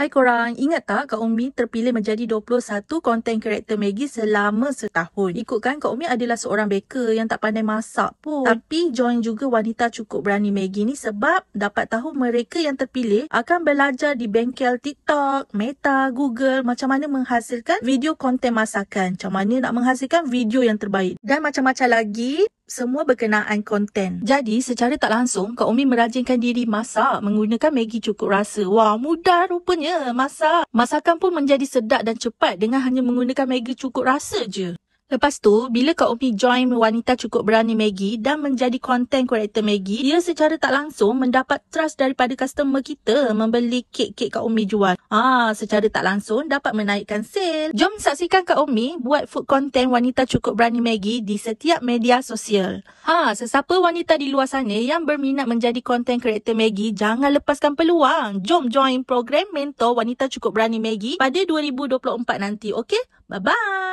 Hai korang, ingat tak Kak Umi terpilih menjadi 21 konten creator Maggie selama setahun? Ikutkan Kak Umi adalah seorang baker yang tak pandai masak pun. Tapi join juga wanita cukup berani Maggie ni sebab dapat tahu mereka yang terpilih akan belajar di bengkel TikTok, Meta, Google macam mana menghasilkan video konten masakan. Macam mana nak menghasilkan video yang terbaik. Dan macam-macam lagi semua berkenaan konten. Jadi secara tak langsung, Kak Umi merajinkan diri masak menggunakan Maggi cukup rasa. Wah mudah rupanya masak. Masakan pun menjadi sedap dan cepat dengan hanya menggunakan Maggi cukup rasa je. Lepas tu, bila Kak Umi join wanita cukup berani Maggie dan menjadi konten creator Maggie, dia secara tak langsung mendapat trust daripada customer kita membeli kek-kek Kak Umi jual. Ah, secara tak langsung dapat menaikkan sale. Jom saksikan Kak Umi buat food content wanita cukup berani Maggie di setiap media sosial. Ah, sesiapa wanita di luar sana yang berminat menjadi konten creator Maggie, jangan lepaskan peluang. Jom join program mentor wanita cukup berani Maggie pada 2024 nanti, okey? Bye-bye!